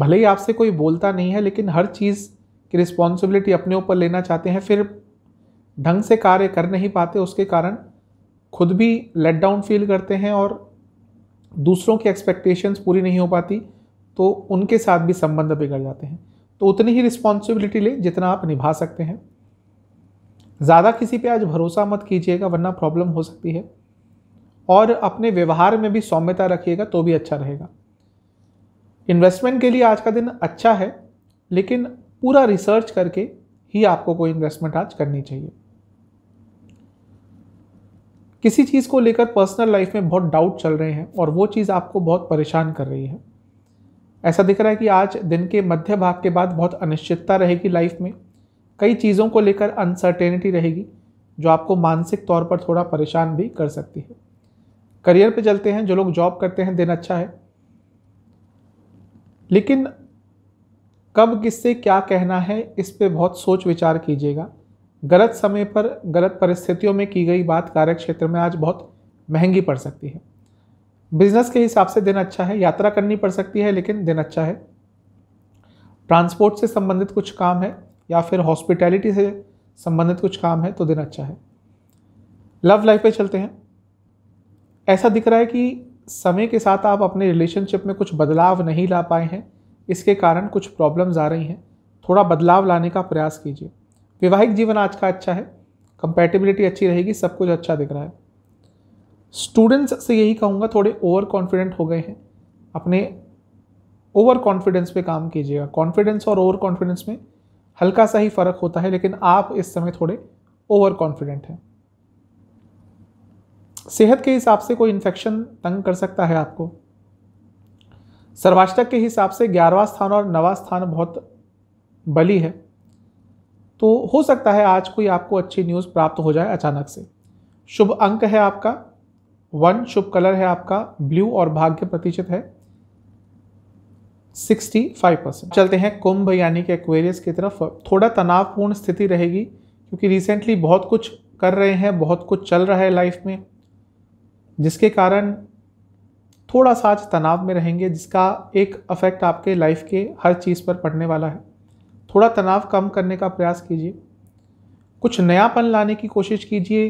भले ही आपसे कोई बोलता नहीं है लेकिन हर चीज़ की रिस्पॉन्सिबिलिटी अपने ऊपर लेना चाहते हैं फिर ढंग से कार्य कर नहीं पाते उसके कारण खुद भी लेट डाउन फील करते हैं और दूसरों की एक्सपेक्टेशंस पूरी नहीं हो पाती तो उनके साथ भी संबंध बिगड़ जाते हैं तो उतनी ही रिस्पॉन्सिबिलिटी लें जितना आप निभा सकते हैं ज़्यादा किसी पे आज भरोसा मत कीजिएगा वरना प्रॉब्लम हो सकती है और अपने व्यवहार में भी सौम्यता रखिएगा तो भी अच्छा रहेगा इन्वेस्टमेंट के लिए आज का दिन अच्छा है लेकिन पूरा रिसर्च करके ही आपको कोई इन्वेस्टमेंट आज करनी चाहिए किसी चीज़ को लेकर पर्सनल लाइफ में बहुत डाउट चल रहे हैं और वो चीज़ आपको बहुत परेशान कर रही है ऐसा दिख रहा है कि आज दिन के मध्य भाग के बाद बहुत अनिश्चितता रहेगी लाइफ में कई चीज़ों को लेकर अनसर्टेनिटी रहेगी जो आपको मानसिक तौर पर थोड़ा परेशान भी कर सकती है करियर पे चलते हैं जो लोग जॉब करते हैं दिन अच्छा है लेकिन कब किससे क्या कहना है इस पर बहुत सोच विचार कीजिएगा गलत समय पर गलत परिस्थितियों में की गई बात कार्यक्षेत्र में आज बहुत महंगी पड़ सकती है बिजनेस के हिसाब से दिन अच्छा है यात्रा करनी पड़ सकती है लेकिन दिन अच्छा है ट्रांसपोर्ट से संबंधित कुछ काम है या फिर हॉस्पिटैलिटी से संबंधित कुछ काम है तो दिन अच्छा है लव लाइफ पे चलते हैं ऐसा दिख रहा है कि समय के साथ आप अपने रिलेशनशिप में कुछ बदलाव नहीं ला पाए हैं इसके कारण कुछ प्रॉब्लम्स आ रही हैं थोड़ा बदलाव लाने का प्रयास कीजिए वैवाहिक जीवन आज का अच्छा है कंपैटिबिलिटी अच्छी रहेगी सब कुछ अच्छा दिख रहा है स्टूडेंट्स से यही कहूँगा थोड़े ओवर कॉन्फिडेंट हो गए हैं अपने ओवर कॉन्फिडेंस पे काम कीजिएगा कॉन्फिडेंस और ओवर कॉन्फिडेंस में हल्का सा ही फ़र्क होता है लेकिन आप इस समय थोड़े ओवर कॉन्फिडेंट हैं सेहत के हिसाब से कोई इन्फेक्शन तंग कर सकता है आपको सर्वाष्टक के हिसाब से ग्यारहवा स्थान और नवा स्थान बहुत बली है तो हो सकता है आज कोई आपको अच्छी न्यूज़ प्राप्त हो जाए अचानक से शुभ अंक है आपका वन शुभ कलर है आपका ब्लू और भाग्य प्रतिशत है 65 परसेंट चलते हैं कुंभ यानी कि एक्वेरियस की तरफ थोड़ा तनावपूर्ण स्थिति रहेगी क्योंकि रिसेंटली बहुत कुछ कर रहे हैं बहुत कुछ चल रहा है लाइफ में जिसके कारण थोड़ा सा आज तनाव में रहेंगे जिसका एक अफेक्ट आपके लाइफ के हर चीज़ पर पड़ने वाला है थोड़ा तनाव कम करने का प्रयास कीजिए कुछ नयापन लाने की कोशिश कीजिए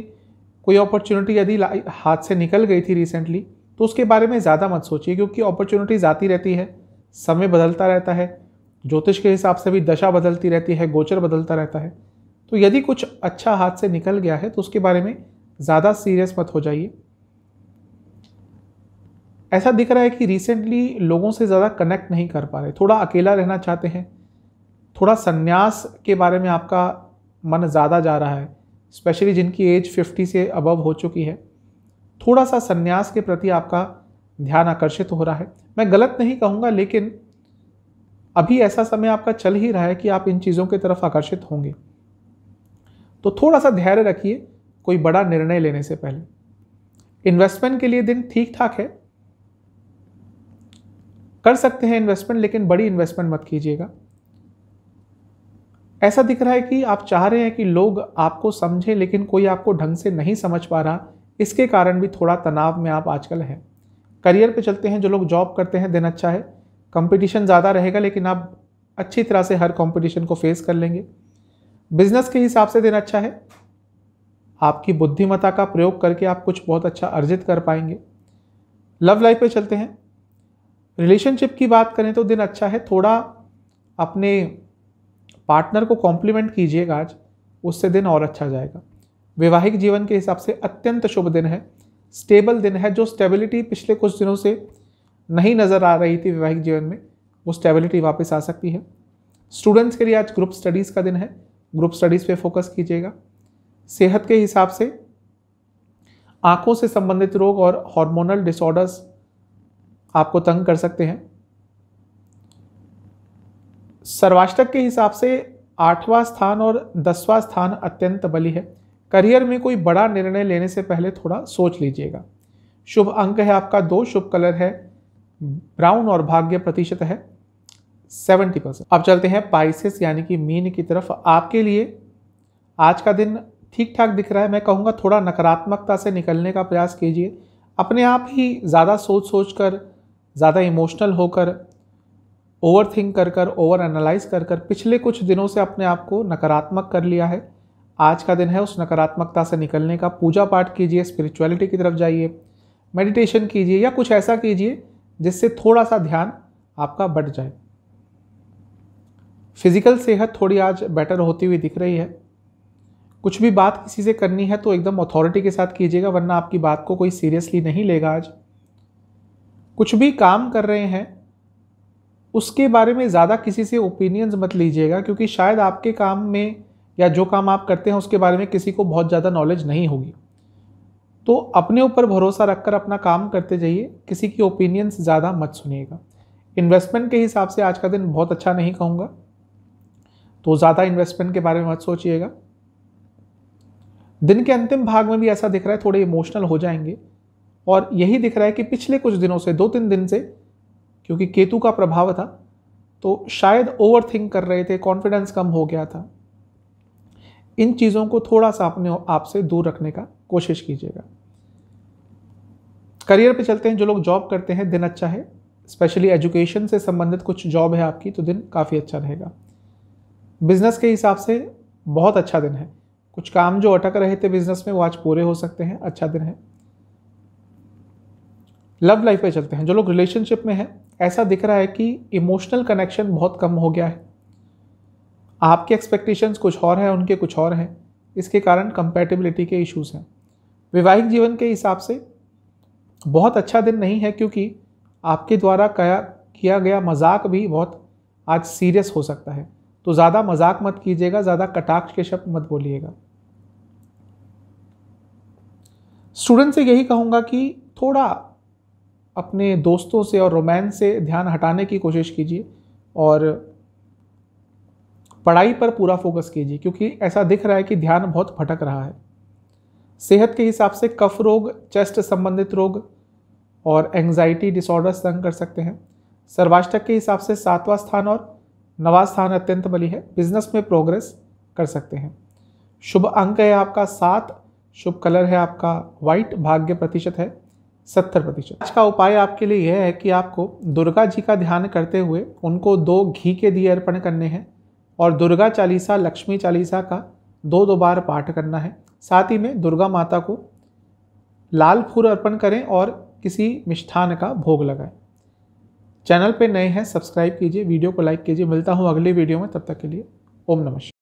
कोई अपॉर्चुनिटी यदि हाथ से निकल गई थी रिसेंटली तो उसके बारे में ज़्यादा मत सोचिए क्योंकि अपॉर्चुनिटीज़ आती रहती है समय बदलता रहता है ज्योतिष के हिसाब से भी दशा बदलती रहती है गोचर बदलता रहता है तो यदि कुछ अच्छा हाथ से निकल गया है तो उसके बारे में ज़्यादा सीरियस मत हो जाइए ऐसा दिख रहा है कि रिसेंटली लोगों से ज़्यादा कनेक्ट नहीं कर पा रहे थोड़ा अकेला रहना चाहते हैं थोड़ा संन्यास के बारे में आपका मन ज़्यादा जा रहा है स्पेशली जिनकी एज 50 से अबव हो चुकी है थोड़ा सा संन्यास के प्रति आपका ध्यान आकर्षित हो रहा है मैं गलत नहीं कहूँगा लेकिन अभी ऐसा समय आपका चल ही रहा है कि आप इन चीज़ों की तरफ आकर्षित होंगे तो थोड़ा सा धैर्य रखिए कोई बड़ा निर्णय लेने से पहले इन्वेस्टमेंट के लिए दिन ठीक ठाक है कर सकते हैं इन्वेस्टमेंट लेकिन बड़ी इन्वेस्टमेंट मत कीजिएगा ऐसा दिख रहा है कि आप चाह रहे हैं कि लोग आपको समझें लेकिन कोई आपको ढंग से नहीं समझ पा रहा इसके कारण भी थोड़ा तनाव में आप आजकल हैं करियर पे चलते हैं जो लोग जॉब करते हैं दिन अच्छा है कंपटीशन ज़्यादा रहेगा लेकिन आप अच्छी तरह से हर कंपटीशन को फेस कर लेंगे बिजनेस के हिसाब से दिन अच्छा है आपकी बुद्धिमत्ता का प्रयोग करके आप कुछ बहुत अच्छा अर्जित कर पाएंगे लव लाइफ पे चलते हैं रिलेशनशिप की बात करें तो दिन अच्छा है थोड़ा अपने पार्टनर को कॉम्प्लीमेंट कीजिएगा आज उससे दिन और अच्छा जाएगा वैवाहिक जीवन के हिसाब से अत्यंत शुभ दिन है स्टेबल दिन है जो स्टेबिलिटी पिछले कुछ दिनों से नहीं नज़र आ रही थी वैवाहिक जीवन में वो स्टेबिलिटी वापस आ सकती है स्टूडेंट्स के लिए आज ग्रुप स्टडीज़ का दिन है ग्रुप स्टडीज़ पे फोकस कीजिएगा सेहत के हिसाब से आँखों से संबंधित रोग और हार्मोनल डिसऑर्डर्स आपको तंग कर सकते हैं सर्वाष्टक के हिसाब से आठवां स्थान और दसवां स्थान अत्यंत बली है करियर में कोई बड़ा निर्णय लेने से पहले थोड़ा सोच लीजिएगा शुभ अंक है आपका दो शुभ कलर है ब्राउन और भाग्य प्रतिशत है सेवेंटी परसेंट अब चलते हैं पाइसिस यानी कि मीन की तरफ आपके लिए आज का दिन ठीक ठाक दिख रहा है मैं कहूँगा थोड़ा नकारात्मकता से निकलने का प्रयास कीजिए अपने आप ही ज़्यादा सोच सोच कर ज़्यादा इमोशनल होकर ओवर थिंक कर कर ओवर एनालाइज कर कर पिछले कुछ दिनों से अपने आप को नकारात्मक कर लिया है आज का दिन है उस नकारात्मकता से निकलने का पूजा पाठ कीजिए स्पिरिचुअलिटी की तरफ जाइए मेडिटेशन कीजिए या कुछ ऐसा कीजिए जिससे थोड़ा सा ध्यान आपका बढ़ जाए फिजिकल सेहत थोड़ी आज बेटर होती हुई दिख रही है कुछ भी बात किसी से करनी है तो एकदम अथॉरिटी के साथ कीजिएगा वरना आपकी बात को कोई सीरियसली नहीं लेगा आज कुछ भी काम कर रहे हैं उसके बारे में ज़्यादा किसी से ओपिनियंस मत लीजिएगा क्योंकि शायद आपके काम में या जो काम आप करते हैं उसके बारे में किसी को बहुत ज़्यादा नॉलेज नहीं होगी तो अपने ऊपर भरोसा रखकर अपना काम करते जाइए किसी की ओपिनियंस ज़्यादा मत सुनिएगा इन्वेस्टमेंट के हिसाब से आज का दिन बहुत अच्छा नहीं कहूँगा तो ज़्यादा इन्वेस्टमेंट के बारे में मत सोचिएगा दिन के अंतिम भाग में भी ऐसा दिख रहा है थोड़े इमोशनल हो जाएंगे और यही दिख रहा है कि पिछले कुछ दिनों से दो तीन दिन से क्योंकि केतु का प्रभाव था तो शायद ओवर थिंक कर रहे थे कॉन्फिडेंस कम हो गया था इन चीज़ों को थोड़ा सा अपने आप से दूर रखने का कोशिश कीजिएगा करियर पे चलते हैं जो लोग जॉब करते हैं दिन अच्छा है स्पेशली एजुकेशन से संबंधित कुछ जॉब है आपकी तो दिन काफ़ी अच्छा रहेगा बिजनेस के हिसाब से बहुत अच्छा दिन है कुछ काम जो अटक रहे थे बिजनेस में वो आज पूरे हो सकते हैं अच्छा दिन है लव लाइफ पे चलते हैं जो लोग रिलेशनशिप में हैं ऐसा दिख रहा है कि इमोशनल कनेक्शन बहुत कम हो गया है आपके एक्सपेक्टेशंस कुछ और हैं उनके कुछ और हैं इसके कारण कंपेटेबिलिटी के इश्यूज हैं वैवाहिक जीवन के हिसाब से बहुत अच्छा दिन नहीं है क्योंकि आपके द्वारा कया किया गया मजाक भी बहुत आज सीरियस हो सकता है तो ज़्यादा मजाक मत कीजिएगा ज़्यादा कटाक्ष के शब्द मत बोलिएगा स्टूडेंट से यही कहूँगा कि थोड़ा अपने दोस्तों से और रोमांस से ध्यान हटाने की कोशिश कीजिए और पढ़ाई पर पूरा फोकस कीजिए क्योंकि ऐसा दिख रहा है कि ध्यान बहुत भटक रहा है सेहत के हिसाब से कफ रोग चेस्ट संबंधित रोग और एंग्जाइटी डिसऑर्डर्स तंग कर सकते हैं सर्वाष्टक के हिसाब से सातवां स्थान और नवा स्थान अत्यंत बली है बिजनेस में प्रोग्रेस कर सकते हैं शुभ अंक है आपका सात शुभ कलर है आपका वाइट भाग्य प्रतिशत है सत्तर प्रतिशत आज का उपाय आपके लिए यह है कि आपको दुर्गा जी का ध्यान करते हुए उनको दो घी के दिए अर्पण करने हैं और दुर्गा चालीसा लक्ष्मी चालीसा का दो दो बार पाठ करना है साथ ही में दुर्गा माता को लाल फूल अर्पण करें और किसी मिष्ठान का भोग लगाएं चैनल पर नए हैं सब्सक्राइब कीजिए वीडियो को लाइक कीजिए मिलता हूँ अगले वीडियो में तब तक के लिए ओम नमस्कार